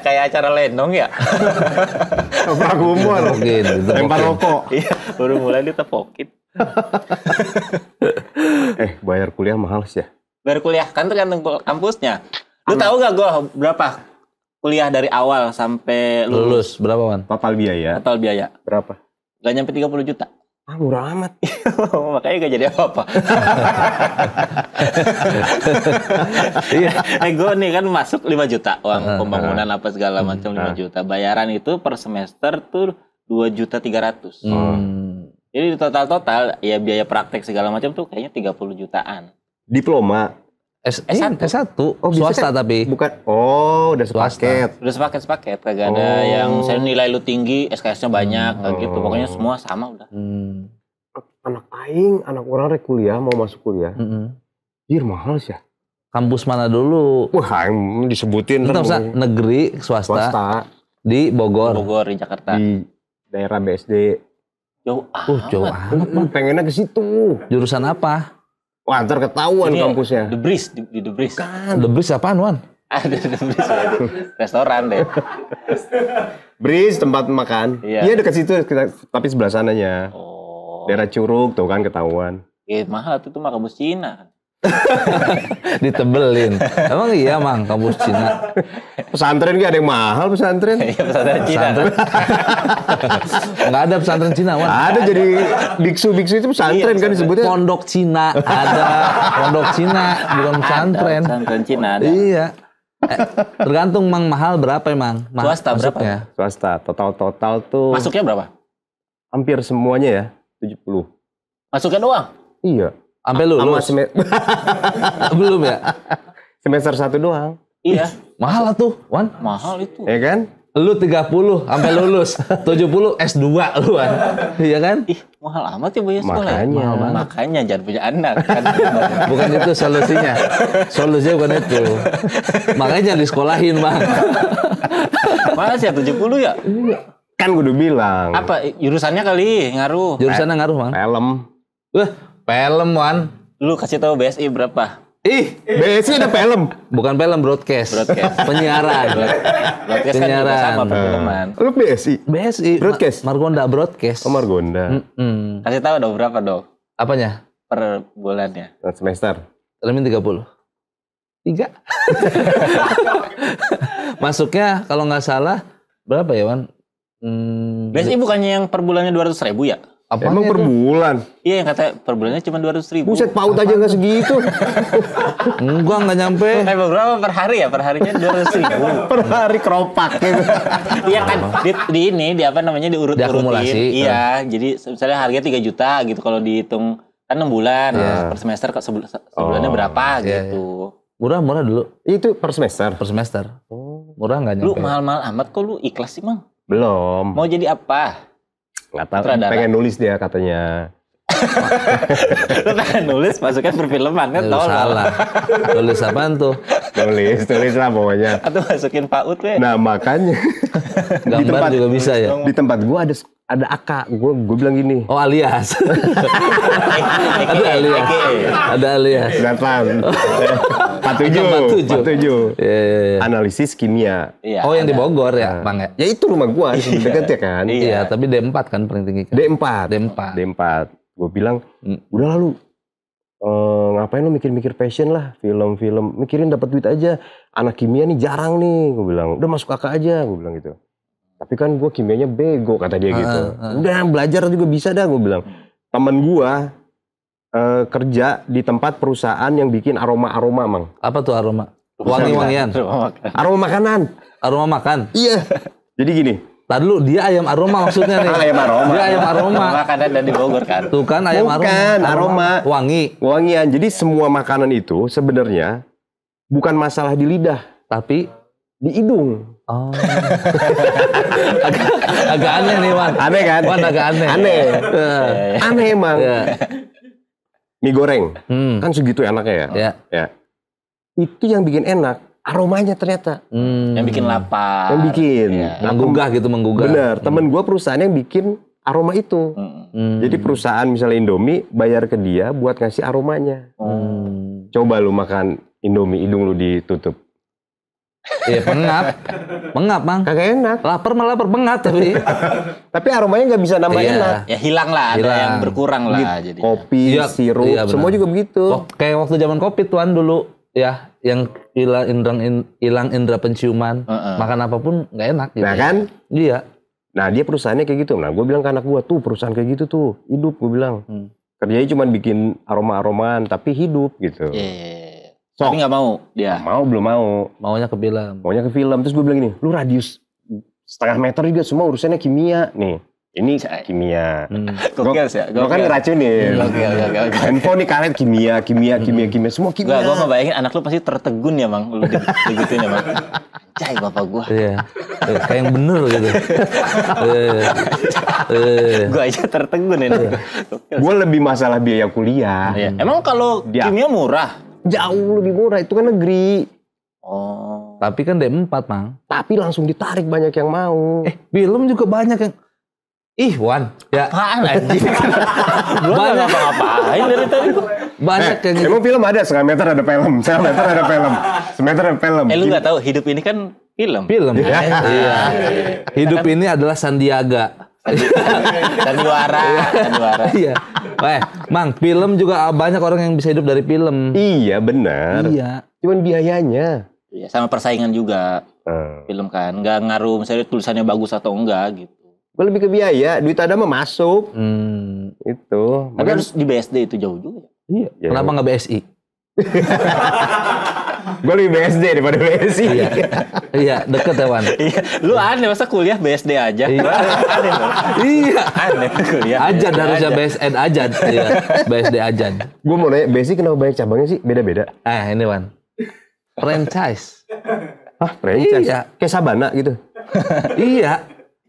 kayak kayak acara lenong ya. Toprak umur. Gitu, Lempar rokok. Iya, baru mulai ditepokin. eh, bayar kuliah mahal sih ya. Bayar kuliah kan tergantung kampusnya. Lu Anak. tahu gak gue berapa kuliah dari awal sampai lulus? Lulus berapa, Man? Total biaya. Total biaya. Berapa? Gak nyampe 30 juta. Ah, murah amat. Makanya gak jadi apa-apa. Iya. eh, gue nih kan masuk 5 juta uang uh, pembangunan apa segala hmm, macam uh, 5 juta. Bayaran itu per semester tuh 2 juta 300. Hmm. hmm. Jadi total-total ya biaya praktek segala macam tuh kayaknya 30 jutaan. Diploma? S S1. Iya, S1. Oh, swasta kan, tapi. Bukan. Oh, udah sepaket. Swasta. Udah sepaket sepaket kagak oh. ada yang saya nilai lu tinggi, SKS-nya banyak hmm. kayak gitu. Pokoknya semua sama udah. Hmm. Anak aing, anak orang rek kuliah mau masuk kuliah. Heeh. -hmm. mahal sih ya. Kampus mana dulu? Wah, aing disebutin Tetap, usah negeri swasta, swasta di Bogor. Bogor di Jakarta. Di daerah BSD. Jauh Uh, jauh amat. Pengennya ke situ. Jurusan apa? Wah, ntar ketahuan Ini kampusnya. The Breeze, di, di The Breeze. Kan, The Breeze apaan, Wan? Ada ah, The Breeze. Restoran deh. Breeze tempat makan. Iya, iya dekat situ tapi sebelah sananya. Oh. Daerah Curug tuh kan ketahuan. Eh, mahal tuh, tuh mah kampus Cina. Ditebelin. Emang iya, Mang, kampus Cina. pesantren gak ada yang mahal pesantren. Iya pesantren Cina. Pesantren. Enggak ada pesantren Cina, Ada jadi biksu-biksu itu pesantren iya, kan disebutnya. Pondok Cina ada, pondok Cina bukan pesantren. Ada, pesantren Cina ada. Iya. Eh, tergantung mang mahal berapa emang? swasta berapa? Ya? Swasta total total tuh. Masuknya berapa? Hampir semuanya ya, Tujuh 70. Masuknya doang? Iya. Sampai lulus. Belum ya? Semester satu doang. Iya. Mahal lah tuh, Wan. Mahal itu. Ya kan? Lu 30 sampai lulus, 70 S2 lu kan. Iya kan? Ih, mahal amat ya biaya sekolah. Ya? Makanya, ya. makanya jangan punya anak kan. bukan itu solusinya. Solusinya bukan itu. Makanya jangan disekolahin, Bang. Mas ya 70 ya? Iya. Kan gue udah bilang. Apa jurusannya kali ngaruh? Jurusannya ngaruh, Bang. Film. Wah, film, Wan. Lu kasih tahu BSI berapa? Ih, BSI ada film. Bukan film broadcast. Broadcast. Penyiaran. broadcast kan Penyiaran. kan sama ah. perfilman. Lu BSI. BSI. Broadcast. Ma Margonda broadcast. Oh, Margonda. Mm -mm. Kasih tahu dong berapa dong? Apanya? Per bulannya. Per semester. Termin 30. Tiga. Masuknya kalau nggak salah berapa ya, Wan? Hmm, BSI bukannya yang per bulannya 200 ribu ya? Apanya Emang per bulan? Iya yang kata per bulannya cuma dua ratus ribu. Buset paut aja nggak segitu. Enggak nggak nyampe. Eh berapa per hari ya? Per harinya dua ratus ribu. per hari keropak. iya kan di, di, ini di apa namanya diurut urutin. Iya eh. iya jadi misalnya harganya tiga juta gitu kalau dihitung kan enam bulan ya, per semester kok sebul sebulannya oh, berapa iya, iya. gitu. Murah-murah dulu. Itu per semester. Per semester. Oh. Murah nggak nyampe. Lu mahal-mahal amat kok lu ikhlas sih mang. Belum. Mau jadi apa? Nggak tahu, pengen nulis dia katanya. Lu pengen nulis masukkan perfilman kan tolol. Salah. nulis apaan tuh? Nulis, tulis lah pokoknya. Atau masukin Pak weh. Nah makanya. Gambar di tempat, juga bisa ya. Di tempat gua ada ada Aka, gua gua bilang gini. Oh alias. ada alias. ada alias. Gatlan. 47. 47. Yeah. Analisis kimia. Yeah, oh yang ada. di Bogor ya, nah. Bang ya. Ya itu rumah gua iya. di dekat ya kan. Iya, yeah. tapi D4 kan paling tinggi. Kan? D4. D4. D4. Gua bilang, hmm. udah lalu Uh, ngapain lu mikir-mikir passion lah film-film mikirin dapat duit aja anak kimia nih jarang nih gue bilang udah masuk kakak aja gue bilang gitu tapi kan gue kimianya bego kata dia ah, gitu uh. udah belajar juga bisa dah gue bilang temen gue uh, kerja di tempat perusahaan yang bikin aroma-aroma mang apa tuh aroma wangi-wangian aroma makanan aroma makan iya jadi gini Tadi dulu dia ayam aroma maksudnya nih. ayam aroma. Dia ayam aroma. makanan dan Bogor kan. Tuh kan ayam Bukan, aroma. aroma. Wangi. Wangian. Jadi semua makanan itu sebenarnya bukan masalah di lidah, tapi di hidung. Oh. agak, agak aneh nih Wan. Aneh kan? Wan agak aneh. Aneh. Iya. aneh emang. Yeah. Mie goreng. Hmm. Kan segitu enaknya ya. Iya. Ya. Itu yang bikin enak aromanya ternyata hmm. yang bikin lapar yang bikin ya. Nah, menggugah gitu menggugah temen hmm. gue perusahaan yang bikin aroma itu hmm. jadi perusahaan misalnya Indomie bayar ke dia buat ngasih aromanya hmm. coba lu makan Indomie hidung lu ditutup Iya pengap, pengap bang. Kagak enak. Lapar malah lapar pengap tapi. tapi aromanya nggak bisa nambah iya. enak. Ya hilang lah, hilang. ada yang berkurang lah. Gitu. Jadi kopi, ya, sirup, iya, semua juga begitu. kayak waktu zaman kopi tuan dulu ya yang hilang indra hilang indera penciuman uh -uh. makan apapun nggak enak gitu nah kan iya nah dia perusahaannya kayak gitu nah gue bilang ke anak gue tuh perusahaan kayak gitu tuh hidup gue bilang hmm. kerjanya cuma bikin aroma aromaan tapi hidup gitu yeah. so, iya, iya, iya. tapi nggak mau dia mau belum mau maunya ke film maunya ke film terus gue bilang gini lu radius setengah meter juga semua urusannya kimia nih ini kimia. Hmm. Gokil sih. Gue kan racunin. Ya. Gokil, gokil, gokil. nih karet kimia, kimia, hmm. kimia, kimia. Semua kimia. Gue bayangin anak lu pasti tertegun ya, Mang. Lu digituin ya, Mang. Cai bapak gue. Iya. Eh, kayak yang bener gitu. Eh. Eh. gue aja tertegun ini. Iya. gue lebih masalah biaya kuliah. Iya. Emang kalau hmm. kimia murah? Jauh lebih murah. Itu kan negeri. Oh. Tapi kan D4, Mang. Tapi langsung ditarik banyak yang mau. Eh, film juga banyak yang Ih, Wan. Ya. Apaan anjing? Gua banyak apa ngapain dari tadi gua. Banyak gitu. Emang film ada setengah meter ada film, setengah meter ada film, semeter ada film. Eh lu nggak tahu hidup ini kan film. Film. Ya. Iya. Hidup kan- ini adalah sandiaga. Sandiwara, sandiwara. Iya. Wah, iya. eh, Mang, film juga banyak orang yang bisa hidup dari film. Iya, benar. Iya. Cuman biayanya. Iya, sama persaingan juga. Ah. Film kan Gak ngaruh misalnya tulisannya bagus atau enggak gitu. Gue lebih ke biaya, duit ada mah masuk. Hmm. Itu. Tapi harus di BSD itu jauh juga. Ya? Iya. iya. Kenapa nggak BSI? gue lebih BSD daripada BSI. Iya, iya deket ya Wan. Iya, lu aneh masa kuliah BSD aja. Iya, aneh. iya, aneh kuliah. Ajan harusnya BSN aja, iya. BSD aja. Gue mau nanya BSI kenapa banyak cabangnya sih? Beda-beda. Eh ini Wan, franchise. Hah, franchise? Iya. Kayak Sabana gitu. iya,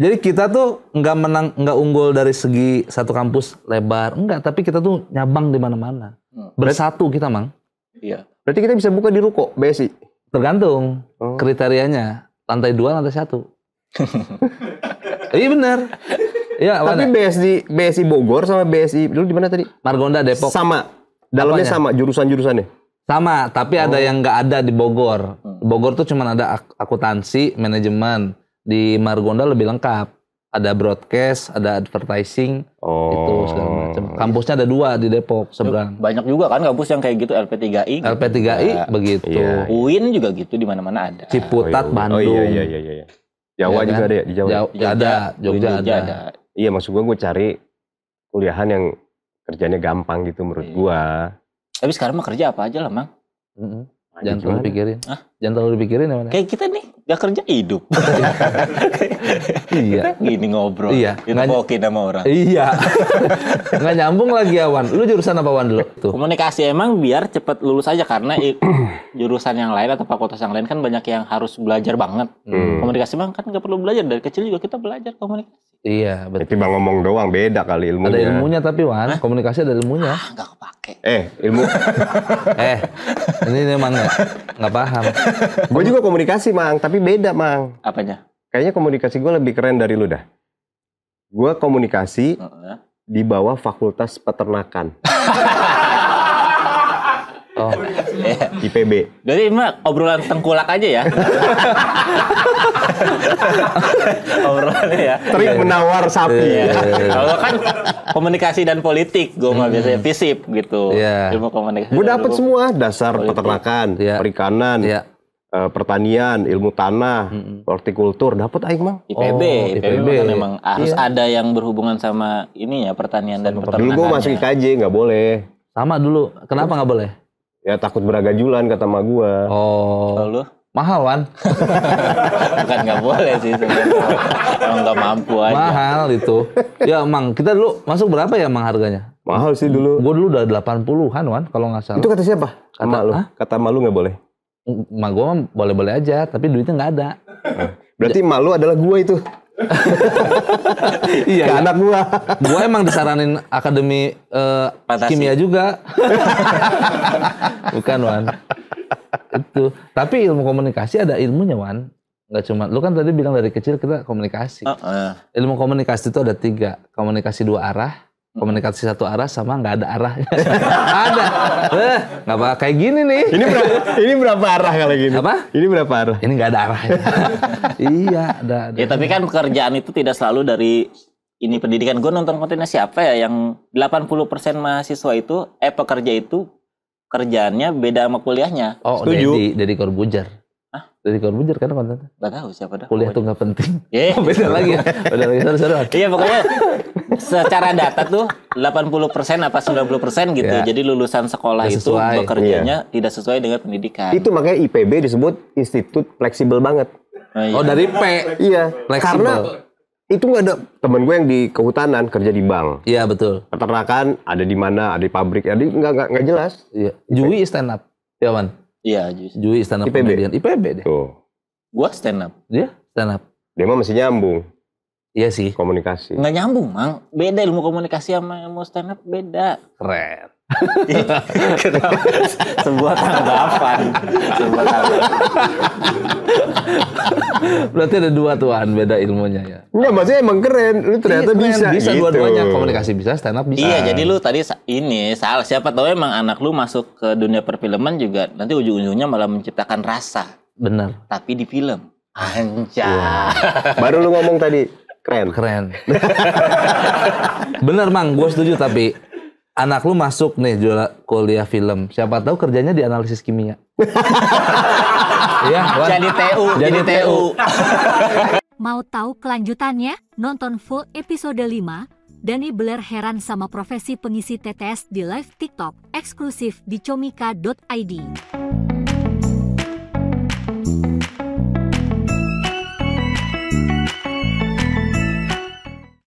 jadi kita tuh nggak menang, nggak unggul dari segi satu kampus lebar, enggak. Tapi kita tuh nyabang di mana-mana. Hmm. Bersatu kita, mang. Iya. Berarti kita bisa buka di ruko, BSI. Tergantung oh. kriterianya. Lantai dua, lantai satu. iya benar. Iya. Tapi mana? BSI BSI Bogor sama BSI dulu di mana tadi? Margonda Depok. Sama. Dalamnya sama, jurusan-jurusannya. Sama, tapi oh. ada yang nggak ada di Bogor. Hmm. Bogor tuh cuma ada ak akuntansi, manajemen di Margonda lebih lengkap ada broadcast, ada advertising, oh. itu segala macam. Kampusnya ada dua di Depok seberang. Banyak juga kan kampus yang kayak gitu LP3I. Gitu. LP3I ya. begitu. Ya. UIN juga gitu di mana-mana ada. Ciputat, oh, iya. iya. Bandung. Oh iya iya iya. iya. Jawa ya, juga kan? ada ya, di Jawa. Ya? Jawa Jawa ada, Jogja, Jogja ada. ada. Iya maksud gua gua cari kuliahan yang kerjanya gampang gitu menurut iya. gua. Tapi sekarang mah kerja apa aja lah, Mang. Mm -hmm. Jangan terlalu dipikirin. Hah? Jangan terlalu dipikirin ya, ya? Kayak kita nih, gak kerja hidup. iya. Kita gini ngobrol. Iya. Kita oke sama orang. Iya. Gak nyambung lagi ya, Wan. Lu jurusan apa, Wan, dulu? Tuh. Komunikasi emang biar cepet lulus aja. Karena jurusan yang lain atau fakultas yang lain kan banyak yang harus belajar banget. Hmm. Komunikasi emang kan nggak perlu belajar. Dari kecil juga kita belajar komunikasi. Iya, betul. Ketimbang ngomong doang, beda kali ilmunya. Ada ilmunya tapi, Wan. Hah? Komunikasi ada ilmunya. Ah, gak apa pakai. Eh, ilmu. eh, ini memang nggak paham. gue juga komunikasi, Mang, tapi beda, Mang. Apanya? Kayaknya komunikasi gue lebih keren dari lu dah. Gue komunikasi uh -huh. di bawah fakultas peternakan. oh. ya. IPB. Jadi mah obrolan tengkulak aja ya. Obrolannya ya. Trik menawar sapi. Iya. iya, iya. Kalau kan komunikasi dan politik gue mah hmm. biasanya fisip gitu. Iya. Ilmu komunikasi. Gue dapet semua dasar politik. peternakan, ya. perikanan, ya. E, pertanian, ilmu tanah, mm-hmm. hortikultur, dapat aing mah. IPB, oh, IPB, IPB. memang iya. harus ada yang berhubungan sama ini ya pertanian sama dan peternakan. Dulu gue masih kaji nggak boleh. Sama dulu. Kenapa nggak boleh? Ya takut beragajulan kata ma gua. Oh. Lalu? Mahal kan? Bukan nggak boleh sih sebenarnya. Kalau nggak mampu aja. Mahal itu. Ya emang kita dulu masuk berapa ya emang harganya? Mahal sih dulu. Gue dulu udah delapan an kan kalau nggak salah. Itu kata siapa? Kata lu. Kata malu nggak boleh. Ma gue boleh-boleh aja, tapi duitnya nggak ada. Berarti malu adalah gue itu iya, ke iya. anak gua. Gua emang disaranin akademi uh, kimia juga. Bukan Wan. Itu. Tapi ilmu komunikasi ada ilmunya Wan. Gak cuma, lu kan tadi bilang dari kecil kita komunikasi. Uh, uh. Ilmu komunikasi itu ada tiga. Komunikasi dua arah, komunikasi satu arah sama nggak ada arah. ada. Eh, nggak apa kayak gini nih. Ini berapa, ini berapa arah kalau gini? Apa? Ini berapa arah? Ini nggak ada arah. iya, ada, ada. Ya tapi kan pekerjaan itu tidak selalu dari ini pendidikan. Gue nonton kontennya siapa ya yang 80% mahasiswa itu eh pekerja itu kerjaannya beda sama kuliahnya. Oh, Setuju. Dedi, Dedi Corbuzier. Hah? Dari Corbuzier kan kontennya? Gak tahu siapa dah. Kuliah tuh nggak penting. Yeah. Oh, beda lagi ya. Beda lagi. Seru-seru. Iya pokoknya secara data tuh 80% apa 90% gitu. Yeah. Jadi lulusan sekolah tidak itu sesuai. bekerjanya yeah. tidak sesuai dengan pendidikan. Itu makanya IPB disebut institut fleksibel banget. Oh, iya. oh dari P. Iya. Flexible. Karena itu nggak ada temen gue yang di kehutanan kerja di bank. Iya betul. Peternakan ada di mana, ada di pabrik, Jadi nggak nggak jelas. Iya. Jui stand up, ya man. Iya, Jui. Jui stand up IPB. Pemilihan. IPB deh. Tuh. Gua stand up. Iya, stand up. Dia mah masih nyambung. Iya sih. Komunikasi. Nggak nyambung, Mang. Beda ilmu komunikasi sama ilmu stand up beda. Keren. Sebuah tanggapan. Sebuah tanggapan. Berarti ada dua tuhan beda ilmunya ya. Enggak, maksudnya emang keren. Lu ternyata iya, keren, bisa. Bisa gitu. dua-duanya. Komunikasi bisa, stand up bisa. Iya, jadi lu tadi ini salah. Siapa tahu emang anak lu masuk ke dunia perfilman juga nanti ujung-ujungnya malah menciptakan rasa. Benar. Tapi di film. Anjay. Wow. Baru lu ngomong tadi Keren. Keren. Bener Mang, gue setuju tapi anak lu masuk nih jualan kuliah film. Siapa tahu kerjanya di analisis kimia. ya, jadi TU, jadi, jadi TU. Mau tahu kelanjutannya? Nonton full episode 5 Dani beler heran sama profesi pengisi TTS di live TikTok eksklusif di comika.id.